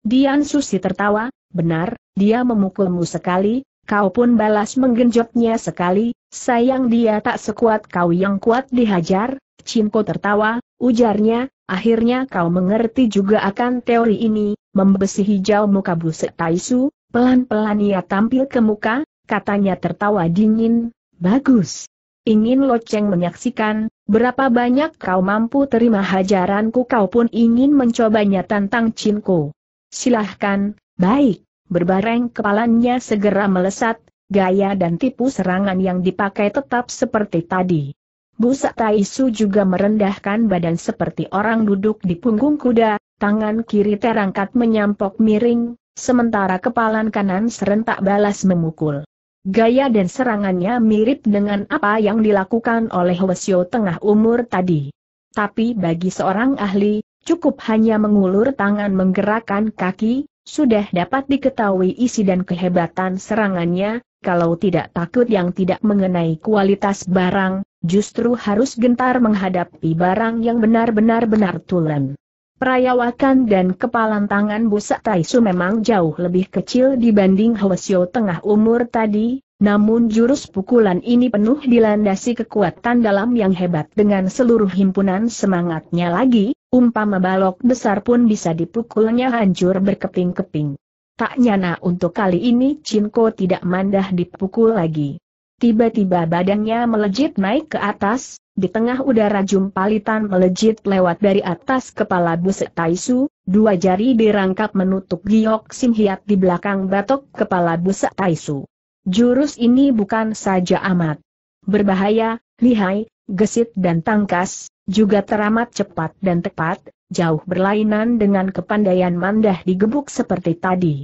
Dian Susi tertawa, benar, dia memukulmu sekali, Kau pun balas menggenjotnya sekali, sayang dia tak sekuat kau yang kuat dihajar, Cinko tertawa, ujarnya, akhirnya kau mengerti juga akan teori ini, membesi hijau muka busuk Taisu, pelan-pelan ia tampil ke muka, katanya tertawa dingin, bagus. Ingin loceng menyaksikan, berapa banyak kau mampu terima hajaranku kau pun ingin mencobanya tantang Cinko. Silahkan, baik berbareng kepalanya segera melesat, gaya dan tipu serangan yang dipakai tetap seperti tadi. Busa Taisu juga merendahkan badan seperti orang duduk di punggung kuda, tangan kiri terangkat menyampok miring, sementara kepalan kanan serentak balas memukul. Gaya dan serangannya mirip dengan apa yang dilakukan oleh Wesio tengah umur tadi. Tapi bagi seorang ahli, cukup hanya mengulur tangan menggerakkan kaki, sudah dapat diketahui isi dan kehebatan serangannya, kalau tidak takut yang tidak mengenai kualitas barang, justru harus gentar menghadapi barang yang benar-benar benar tulen. Perayawakan dan kepalan tangan busa Taisu memang jauh lebih kecil dibanding Hwasyo tengah umur tadi, namun jurus pukulan ini penuh dilandasi kekuatan dalam yang hebat dengan seluruh himpunan semangatnya lagi, umpama balok besar pun bisa dipukulnya hancur berkeping-keping. Tak nyana untuk kali ini Cinko tidak mandah dipukul lagi. Tiba-tiba badannya melejit naik ke atas, di tengah udara jumpalitan melejit lewat dari atas kepala Buset Taisu, dua jari dirangkap menutup giok simhiat di belakang batok kepala Buset Taisu. Jurus ini bukan saja amat berbahaya, lihai, gesit dan tangkas, juga teramat cepat dan tepat, jauh berlainan dengan kepandaian mandah digebuk seperti tadi.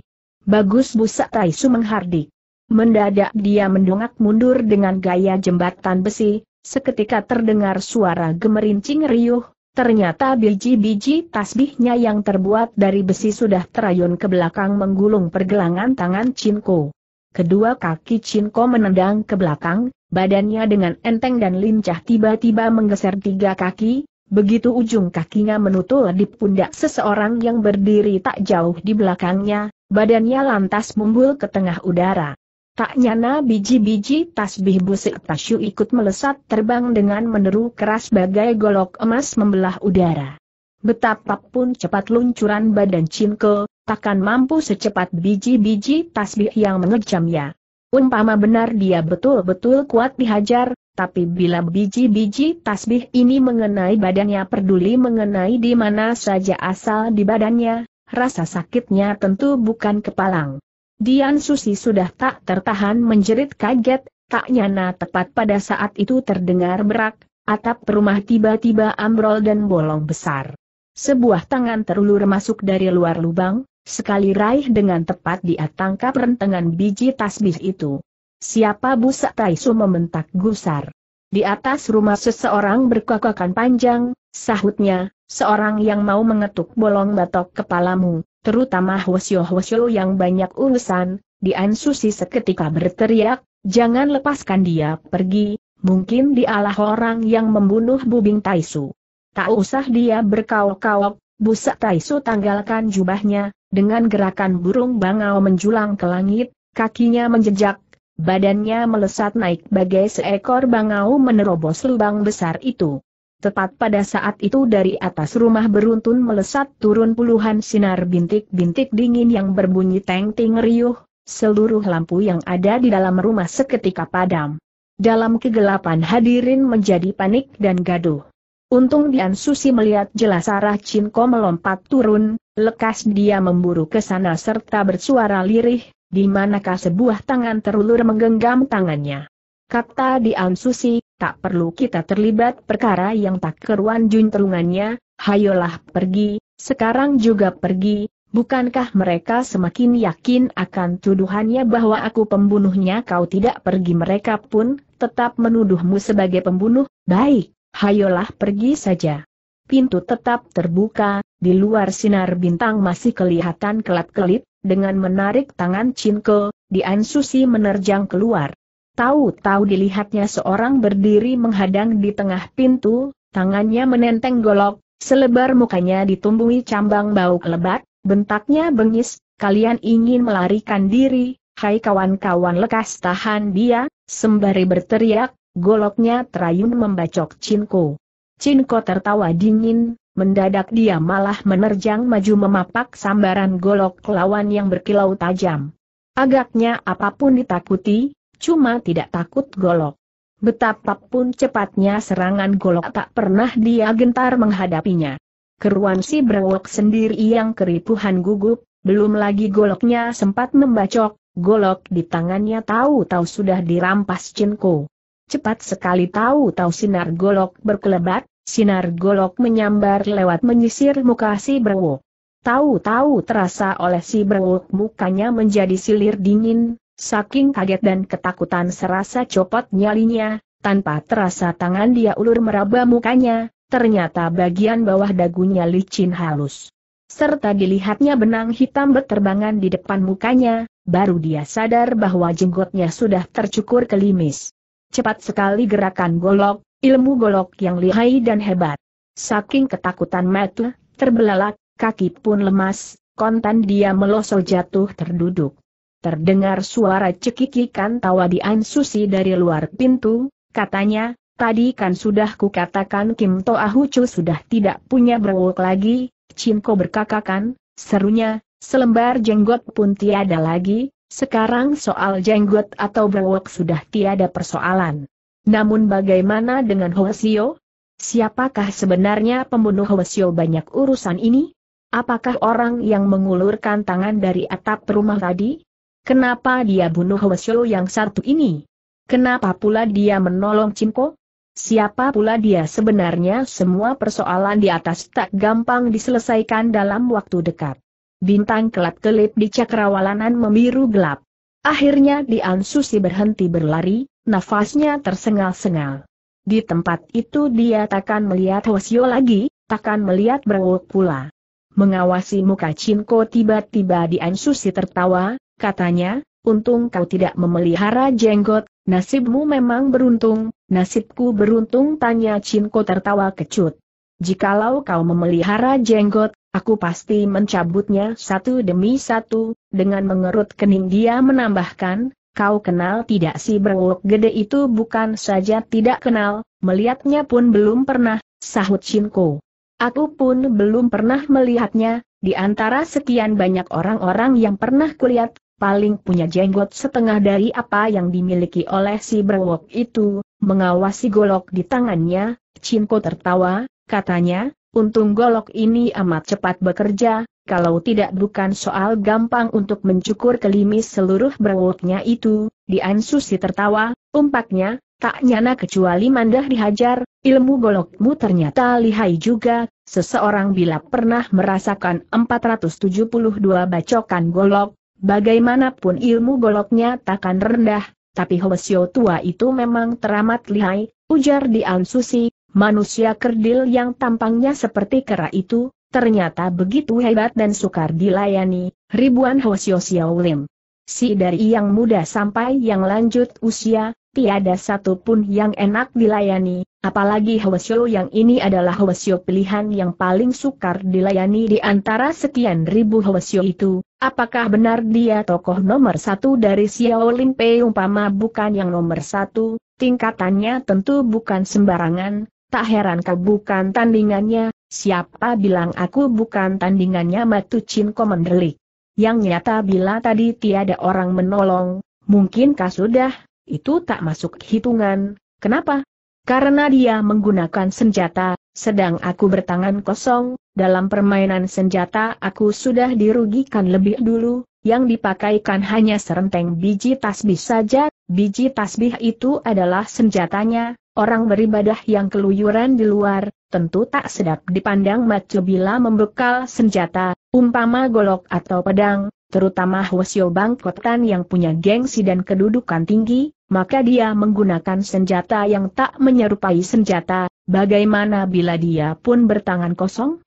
Bagus busak Taisu menghardik. Mendadak dia mendongak mundur dengan gaya jembatan besi, seketika terdengar suara gemerincing riuh, Ternyata biji-biji tasbihnya yang terbuat dari besi sudah terayun ke belakang menggulung pergelangan tangan Chinko. Kedua kaki Chinko menendang ke belakang, badannya dengan enteng dan lincah tiba-tiba menggeser tiga kaki, begitu ujung kakinya menutul di pundak seseorang yang berdiri tak jauh di belakangnya, badannya lantas mumbul ke tengah udara. Tak nyana biji-biji tasbih busik tasyu ikut melesat terbang dengan meneru keras bagai golok emas membelah udara. Betapapun cepat luncuran badan Chinko, takkan mampu secepat biji-biji tasbih yang mengejamnya. Umpama benar dia betul-betul kuat dihajar, tapi bila biji-biji tasbih ini mengenai badannya peduli mengenai di mana saja asal di badannya, rasa sakitnya tentu bukan kepalang. Dian Susi sudah tak tertahan menjerit kaget, tak nyana tepat pada saat itu terdengar berak, atap rumah tiba-tiba ambrol dan bolong besar. Sebuah tangan terulur masuk dari luar lubang, Sekali raih dengan tepat dia tangkap rentengan biji tasbih itu. Siapa busak Taisu mementak gusar. Di atas rumah seseorang berkakakan panjang, sahutnya, seorang yang mau mengetuk bolong batok kepalamu, terutama Hwasyo-Hwasyo yang banyak urusan, Diansusi seketika berteriak, jangan lepaskan dia pergi, mungkin dialah orang yang membunuh Bubing Taisu. Tak usah dia berkaok-kaok, busak Taisu tanggalkan jubahnya, dengan gerakan burung bangau menjulang ke langit, kakinya menjejak, badannya melesat naik bagai seekor bangau menerobos lubang besar itu. Tepat pada saat itu dari atas rumah beruntun melesat turun puluhan sinar bintik-bintik dingin yang berbunyi teng-ting riuh, seluruh lampu yang ada di dalam rumah seketika padam. Dalam kegelapan hadirin menjadi panik dan gaduh. Untung Dian Susi melihat jelas arah Ko melompat turun, lekas dia memburu ke sana serta bersuara lirih, di manakah sebuah tangan terulur menggenggam tangannya. Kata Dian Susi, tak perlu kita terlibat perkara yang tak keruan jun telungannya, hayolah pergi, sekarang juga pergi, bukankah mereka semakin yakin akan tuduhannya bahwa aku pembunuhnya kau tidak pergi mereka pun, tetap menuduhmu sebagai pembunuh, baik hayolah pergi saja. Pintu tetap terbuka, di luar sinar bintang masih kelihatan kelap-kelip, dengan menarik tangan Cinko, Dian Susi menerjang keluar. Tahu-tahu dilihatnya seorang berdiri menghadang di tengah pintu, tangannya menenteng golok, selebar mukanya ditumbuhi cambang bau lebat, bentaknya bengis, kalian ingin melarikan diri, hai kawan-kawan lekas tahan dia, sembari berteriak, Goloknya terayun membacok Cinko. Cinko tertawa dingin, mendadak dia malah menerjang maju memapak sambaran golok lawan yang berkilau tajam. Agaknya apapun ditakuti, cuma tidak takut golok. Betapapun cepatnya serangan golok tak pernah dia gentar menghadapinya. Keruan si brewok sendiri yang keripuhan gugup, belum lagi goloknya sempat membacok, golok di tangannya tahu-tahu sudah dirampas Cinko. Cepat sekali tahu-tahu sinar golok berkelebat, sinar golok menyambar lewat menyisir muka si Brewo. Tahu-tahu terasa oleh si Brewo mukanya menjadi silir dingin, saking kaget dan ketakutan serasa copot nyalinya, tanpa terasa tangan dia ulur meraba mukanya, ternyata bagian bawah dagunya licin halus. Serta dilihatnya benang hitam berterbangan di depan mukanya, baru dia sadar bahwa jenggotnya sudah tercukur kelimis cepat sekali gerakan golok, ilmu golok yang lihai dan hebat. Saking ketakutan Metu, terbelalak, kaki pun lemas, kontan dia meloso jatuh terduduk. Terdengar suara cekikikan tawa di Susi dari luar pintu, katanya, tadi kan sudah kukatakan Kim Toa Hucu sudah tidak punya berwok lagi, Cinko berkakakan, serunya, selembar jenggot pun tiada lagi, sekarang soal jenggot atau brewok sudah tiada persoalan. Namun bagaimana dengan Hoesio? Siapakah sebenarnya pembunuh Hoesio banyak urusan ini? Apakah orang yang mengulurkan tangan dari atap rumah tadi? Kenapa dia bunuh Hoesio yang satu ini? Kenapa pula dia menolong Cimko? Siapa pula dia sebenarnya semua persoalan di atas tak gampang diselesaikan dalam waktu dekat. Bintang kelap-kelip di cakrawalanan memiru gelap. Akhirnya Dian Susi berhenti berlari, nafasnya tersengal-sengal. Di tempat itu dia takkan melihat Hosio lagi, takkan melihat Brewok pula. Mengawasi muka Cinko tiba-tiba Dian Susi tertawa, katanya, untung kau tidak memelihara jenggot, nasibmu memang beruntung, nasibku beruntung tanya Cinko tertawa kecut. Jikalau kau memelihara jenggot, Aku pasti mencabutnya satu demi satu, dengan mengerut kening dia menambahkan, kau kenal tidak si berwok gede itu bukan saja tidak kenal, melihatnya pun belum pernah, sahut Shinko. Aku pun belum pernah melihatnya, di antara sekian banyak orang-orang yang pernah kulihat, paling punya jenggot setengah dari apa yang dimiliki oleh si berwok itu, mengawasi golok di tangannya, Shinko tertawa, katanya, Untung golok ini amat cepat bekerja, kalau tidak bukan soal gampang untuk mencukur kelimis seluruh berwoknya itu, Dian Susi tertawa, umpaknya, tak nyana kecuali mandah dihajar, ilmu golokmu ternyata lihai juga, seseorang bila pernah merasakan 472 bacokan golok, bagaimanapun ilmu goloknya takkan rendah, tapi Hwasyo tua itu memang teramat lihai, ujar Dian Susi, Manusia kerdil yang tampangnya seperti kera itu, ternyata begitu hebat dan sukar dilayani, ribuan Hosyo Lim. Si dari yang muda sampai yang lanjut usia, tiada satu pun yang enak dilayani, apalagi Hosyo yang ini adalah Hosyo pilihan yang paling sukar dilayani di antara sekian ribu Hosyo itu, apakah benar dia tokoh nomor satu dari Xiaolin Pei umpama bukan yang nomor satu, tingkatannya tentu bukan sembarangan, Tak heran kau bukan tandingannya, siapa bilang aku bukan tandingannya Matu Cinko mendelik. Yang nyata bila tadi tiada orang menolong, mungkinkah sudah, itu tak masuk hitungan, kenapa? Karena dia menggunakan senjata, sedang aku bertangan kosong, dalam permainan senjata aku sudah dirugikan lebih dulu, yang dipakaikan hanya serenteng biji tasbih saja, biji tasbih itu adalah senjatanya, orang beribadah yang keluyuran di luar, tentu tak sedap dipandang macu bila membekal senjata, umpama golok atau pedang, terutama Hwasyo Bangkotan yang punya gengsi dan kedudukan tinggi, maka dia menggunakan senjata yang tak menyerupai senjata, bagaimana bila dia pun bertangan kosong?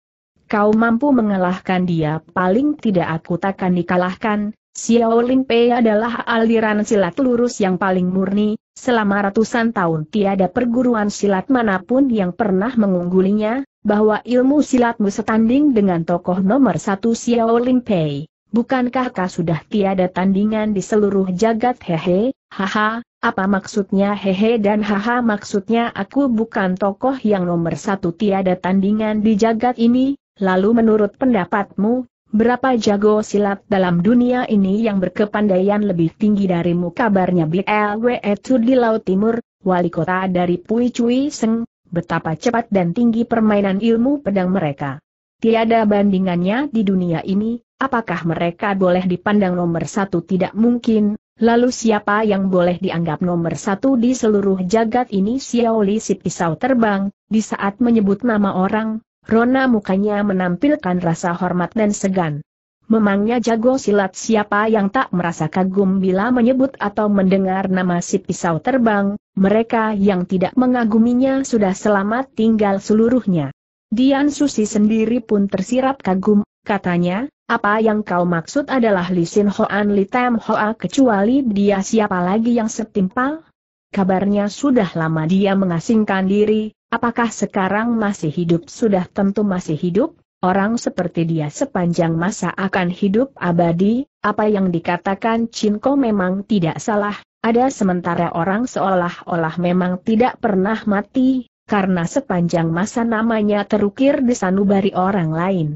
Kau mampu mengalahkan dia, paling tidak aku takkan dikalahkan, Xiaolin Pei adalah aliran silat lurus yang paling murni, selama ratusan tahun tiada perguruan silat manapun yang pernah mengunggulinya, bahwa ilmu silatmu setanding dengan tokoh nomor satu Xiaolin Pei. Bukankah kau sudah tiada tandingan di seluruh jagat hehe, haha, apa maksudnya hehe dan haha maksudnya aku bukan tokoh yang nomor satu tiada tandingan di jagat ini, lalu menurut pendapatmu, Berapa jago silat dalam dunia ini yang berkepandaian lebih tinggi darimu kabarnya BLW itu di Laut Timur, wali kota dari Pui Cui Seng, betapa cepat dan tinggi permainan ilmu pedang mereka. Tiada bandingannya di dunia ini, apakah mereka boleh dipandang nomor satu tidak mungkin, lalu siapa yang boleh dianggap nomor satu di seluruh jagat ini Xiaoli si pisau terbang, di saat menyebut nama orang, Rona mukanya menampilkan rasa hormat dan segan. Memangnya jago silat siapa yang tak merasa kagum bila menyebut atau mendengar nama si pisau terbang, mereka yang tidak mengaguminya sudah selamat tinggal seluruhnya. Dian Susi sendiri pun tersirap kagum, katanya, apa yang kau maksud adalah Li Sin Hoan Li Tam Hoa kecuali dia siapa lagi yang setimpal? Kabarnya sudah lama dia mengasingkan diri, Apakah sekarang masih hidup? Sudah tentu masih hidup, orang seperti dia sepanjang masa akan hidup abadi, apa yang dikatakan Cinco memang tidak salah, ada sementara orang seolah-olah memang tidak pernah mati, karena sepanjang masa namanya terukir di sanubari orang lain.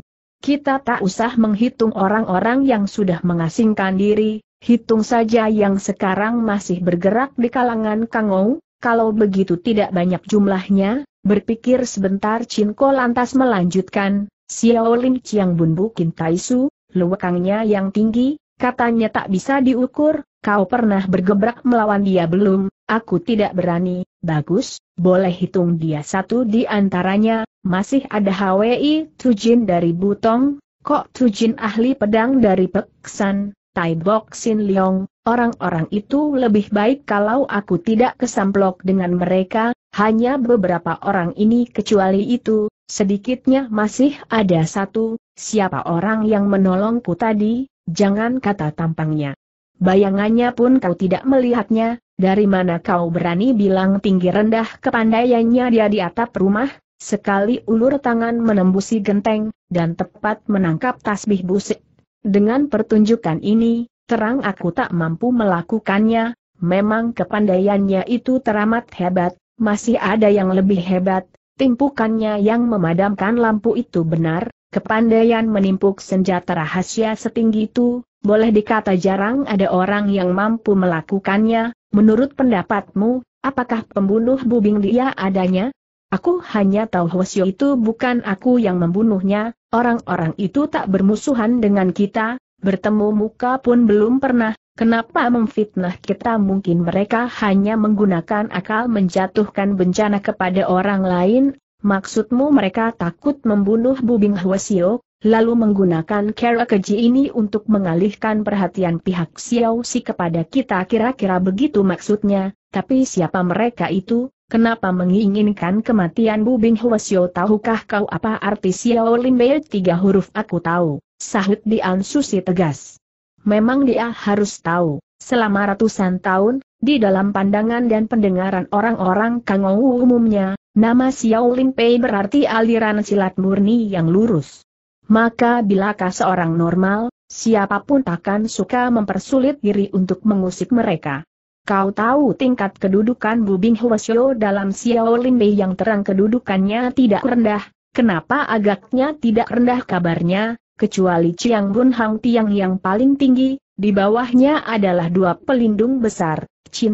Kita tak usah menghitung orang-orang yang sudah mengasingkan diri, hitung saja yang sekarang masih bergerak di kalangan Kangou, kalau begitu tidak banyak jumlahnya, berpikir sebentar Cinko lantas melanjutkan, Xiao Lin Chiang Bun Bukin Taisu, luwekangnya yang tinggi, katanya tak bisa diukur, kau pernah bergebrak melawan dia belum, aku tidak berani, bagus, boleh hitung dia satu di antaranya, masih ada HWI Tujin dari Butong, Kok Tujin ahli pedang dari Peksan, Tai Bok Sin Leong, Orang-orang itu lebih baik kalau aku tidak kesamplok dengan mereka, hanya beberapa orang ini kecuali itu, sedikitnya masih ada satu, siapa orang yang menolongku tadi, jangan kata tampangnya. Bayangannya pun kau tidak melihatnya, dari mana kau berani bilang tinggi rendah kepandaiannya dia di atap rumah, sekali ulur tangan menembusi genteng, dan tepat menangkap tasbih busik. Dengan pertunjukan ini, terang aku tak mampu melakukannya, memang kepandaiannya itu teramat hebat, masih ada yang lebih hebat, timpukannya yang memadamkan lampu itu benar, kepandaian menimpuk senjata rahasia setinggi itu, boleh dikata jarang ada orang yang mampu melakukannya, menurut pendapatmu, apakah pembunuh bubing dia adanya? Aku hanya tahu Hwasyo itu bukan aku yang membunuhnya, orang-orang itu tak bermusuhan dengan kita, bertemu muka pun belum pernah, kenapa memfitnah kita mungkin mereka hanya menggunakan akal menjatuhkan bencana kepada orang lain, maksudmu mereka takut membunuh Bubing Hwasio, lalu menggunakan cara keji ini untuk mengalihkan perhatian pihak Xiao Si kepada kita kira-kira begitu maksudnya, tapi siapa mereka itu, kenapa menginginkan kematian Bubing Huasio? tahukah kau apa arti Xiao Limbe tiga huruf aku tahu sahut Dian Susi tegas. Memang dia harus tahu, selama ratusan tahun, di dalam pandangan dan pendengaran orang-orang Kangou umumnya, nama Xiao Lin Pei berarti aliran silat murni yang lurus. Maka bilakah seorang normal, siapapun takkan suka mempersulit diri untuk mengusik mereka. Kau tahu tingkat kedudukan Bubing Huasyo dalam Xiao Lin Pei yang terang kedudukannya tidak rendah, kenapa agaknya tidak rendah kabarnya, kecuali Chiang Bun Hang Tiang yang paling tinggi, di bawahnya adalah dua pelindung besar,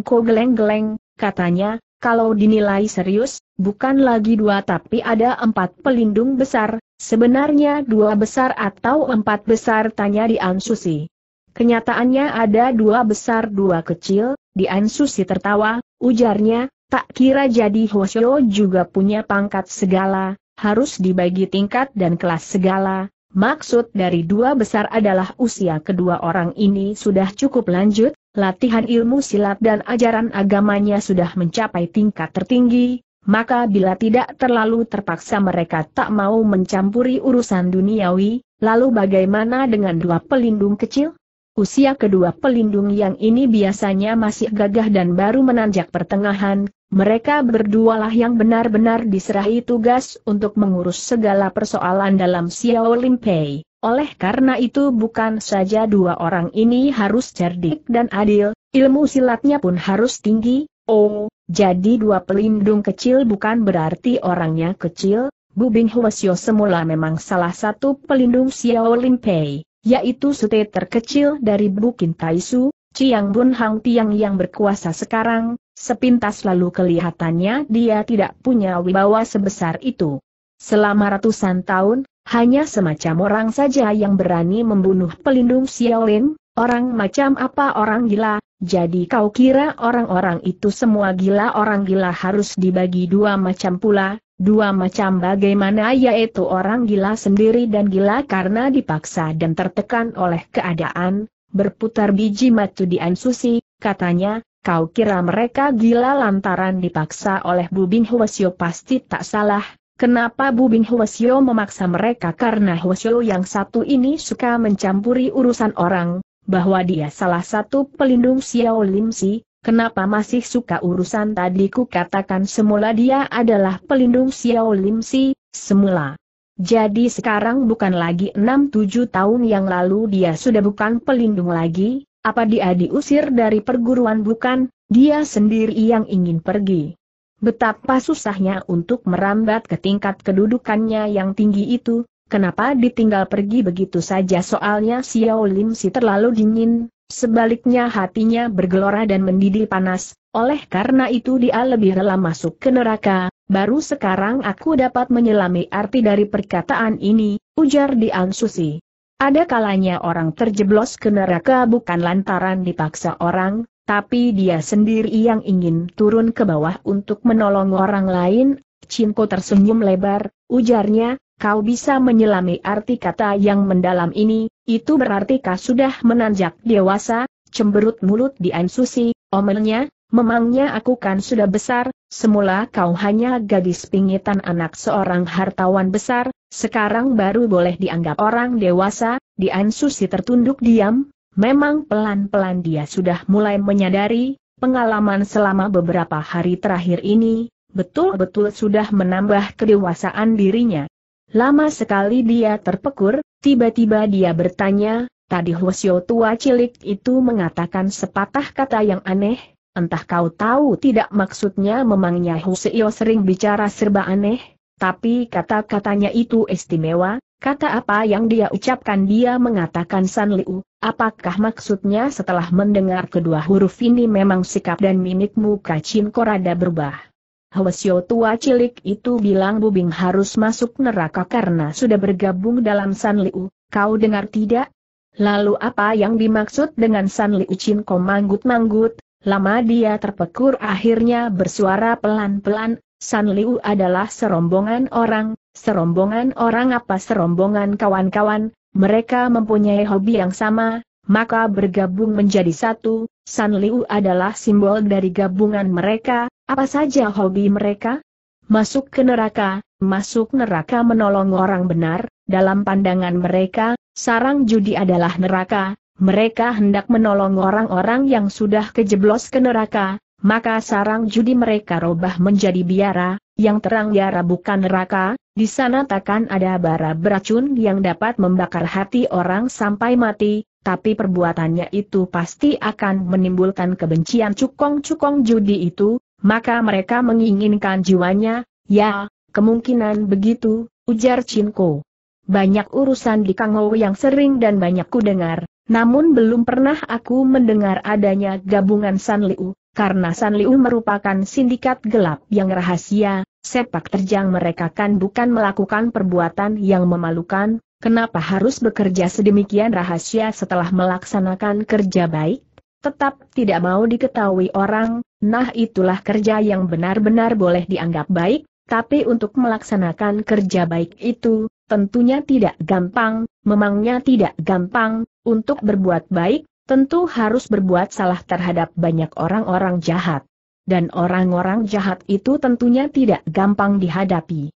Ko geleng-geleng, katanya, kalau dinilai serius, bukan lagi dua tapi ada empat pelindung besar, sebenarnya dua besar atau empat besar tanya di Ansusi. Kenyataannya ada dua besar dua kecil, di Ansusi tertawa, ujarnya, tak kira jadi Hoshio juga punya pangkat segala, harus dibagi tingkat dan kelas segala, Maksud dari dua besar adalah usia kedua orang ini sudah cukup lanjut, latihan ilmu silat dan ajaran agamanya sudah mencapai tingkat tertinggi, maka bila tidak terlalu terpaksa mereka tak mau mencampuri urusan duniawi, lalu bagaimana dengan dua pelindung kecil? Usia kedua pelindung yang ini biasanya masih gagah dan baru menanjak pertengahan, mereka berdualah yang benar-benar diserahi tugas untuk mengurus segala persoalan dalam Xiao Limpei. Oleh karena itu bukan saja dua orang ini harus cerdik dan adil, ilmu silatnya pun harus tinggi, oh, jadi dua pelindung kecil bukan berarti orangnya kecil, Bu Bing Hwasyo semula memang salah satu pelindung Xiao Limpei yaitu sute terkecil dari Bukin Taisu, Chiang Bun Hang Tiang yang berkuasa sekarang, sepintas lalu kelihatannya dia tidak punya wibawa sebesar itu. Selama ratusan tahun, hanya semacam orang saja yang berani membunuh pelindung Xiaolin, orang macam apa orang gila, jadi kau kira orang-orang itu semua gila orang gila harus dibagi dua macam pula, Dua macam bagaimana yaitu orang gila sendiri dan gila karena dipaksa dan tertekan oleh keadaan, berputar biji matu di Ansusi, katanya, kau kira mereka gila lantaran dipaksa oleh Bubing Hwasyo pasti tak salah, Kenapa Bubing Hwasyo memaksa mereka karena Hwasyo yang satu ini suka mencampuri urusan orang, bahwa dia salah satu pelindung Xiao Lim Si, Kenapa masih suka urusan tadi ku katakan semula dia adalah pelindung Xiao Lim Si, semula. Jadi sekarang bukan lagi 6-7 tahun yang lalu dia sudah bukan pelindung lagi, apa dia diusir dari perguruan bukan, dia sendiri yang ingin pergi. Betapa susahnya untuk merambat ke tingkat kedudukannya yang tinggi itu, kenapa ditinggal pergi begitu saja soalnya Xiao Lim Si terlalu dingin, Sebaliknya hatinya bergelora dan mendidih panas, oleh karena itu dia lebih rela masuk ke neraka, baru sekarang aku dapat menyelami arti dari perkataan ini, ujar Dian Susi. Ada kalanya orang terjeblos ke neraka bukan lantaran dipaksa orang, tapi dia sendiri yang ingin turun ke bawah untuk menolong orang lain, Cinko tersenyum lebar, ujarnya, kau bisa menyelami arti kata yang mendalam ini, itu berarti kau sudah menanjak dewasa, cemberut mulut Dian Susi, omelnya, memangnya aku kan sudah besar, semula kau hanya gadis pingitan anak seorang hartawan besar, sekarang baru boleh dianggap orang dewasa, di Susi tertunduk diam, memang pelan-pelan dia sudah mulai menyadari, pengalaman selama beberapa hari terakhir ini, betul-betul sudah menambah kedewasaan dirinya. Lama sekali dia terpekur, tiba-tiba dia bertanya, tadi Hwasyo tua cilik itu mengatakan sepatah kata yang aneh, entah kau tahu tidak maksudnya memangnya Hwasyo sering bicara serba aneh, tapi kata-katanya itu istimewa, kata apa yang dia ucapkan dia mengatakan San Liu, apakah maksudnya setelah mendengar kedua huruf ini memang sikap dan mimik muka Chin Korada berubah? Hwasyo tua cilik itu bilang Bubing harus masuk neraka karena sudah bergabung dalam San Liu, kau dengar tidak? Lalu apa yang dimaksud dengan San Liu Chin Ko manggut-manggut, lama dia terpekur akhirnya bersuara pelan-pelan, San Liu adalah serombongan orang, serombongan orang apa serombongan kawan-kawan, mereka mempunyai hobi yang sama, maka bergabung menjadi satu, San Liu adalah simbol dari gabungan mereka, apa saja hobi mereka? Masuk ke neraka, masuk neraka menolong orang benar, dalam pandangan mereka, sarang judi adalah neraka, mereka hendak menolong orang-orang yang sudah kejeblos ke neraka, maka sarang judi mereka robah menjadi biara, yang terang biara bukan neraka, di sana takkan ada bara beracun yang dapat membakar hati orang sampai mati, tapi perbuatannya itu pasti akan menimbulkan kebencian cukong-cukong judi itu, maka mereka menginginkan jiwanya, ya, kemungkinan begitu, ujar Cinko. Banyak urusan di Kangou yang sering dan banyak ku dengar, namun belum pernah aku mendengar adanya gabungan San Liu, karena San Liu merupakan sindikat gelap yang rahasia, sepak terjang mereka kan bukan melakukan perbuatan yang memalukan, kenapa harus bekerja sedemikian rahasia setelah melaksanakan kerja baik? tetap tidak mau diketahui orang, nah itulah kerja yang benar-benar boleh dianggap baik, tapi untuk melaksanakan kerja baik itu, tentunya tidak gampang, memangnya tidak gampang, untuk berbuat baik, tentu harus berbuat salah terhadap banyak orang-orang jahat. Dan orang-orang jahat itu tentunya tidak gampang dihadapi.